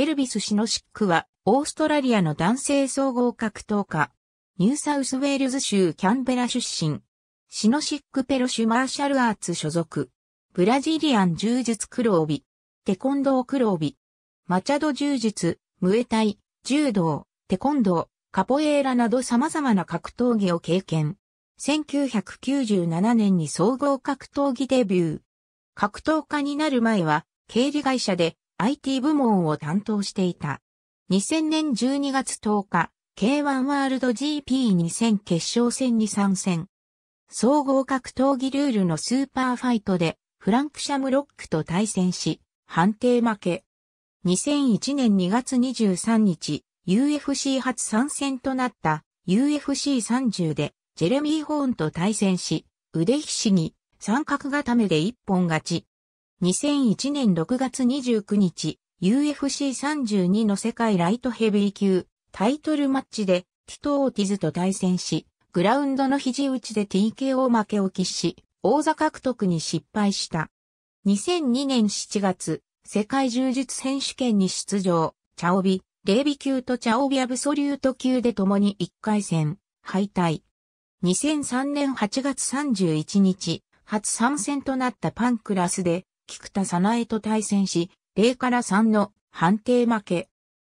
エルビス・シノシックは、オーストラリアの男性総合格闘家。ニューサウスウェールズ州キャンベラ出身。シノシック・ペロシュマーシャルアーツ所属。ブラジリアン柔術黒帯。テコンドー黒帯。マチャド柔術、ムエタイ、柔道、テコンドー、カポエーラなど様々な格闘技を経験。1997年に総合格闘技デビュー。格闘家になる前は、経理会社で IT 部門を担当していた。2000年12月10日、K1 ワールド GP2000 決勝戦に参戦。総合格闘技ルールのスーパーファイトで、フランク・シャムロックと対戦し、判定負け。2001年2月23日、UFC 初参戦となった UFC30 で、ジェレミー・ホーンと対戦し、腕ひしぎ、三角固めで一本勝ち。2001年6月29日、UFC32 の世界ライトヘビー級タイトルマッチでティト・オーティズと対戦し、グラウンドの肘打ちで TKO 負けを喫し、王座獲得に失敗した。2002年7月、世界柔術選手権に出場、チャオビ、レイビ級とチャオビアブソリュート級で共に1回戦、敗退。2003年8月31日、初参戦となったパンクラスで、菊田早苗と対戦し、0から3の判定負け。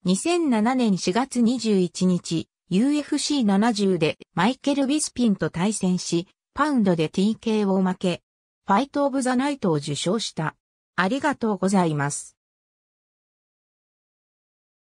2007年4月21日、UFC70 でマイケル・ビスピンと対戦し、パウンドで TK を負け、ファイト・オブ・ザ・ナイトを受賞した。ありがとうございます。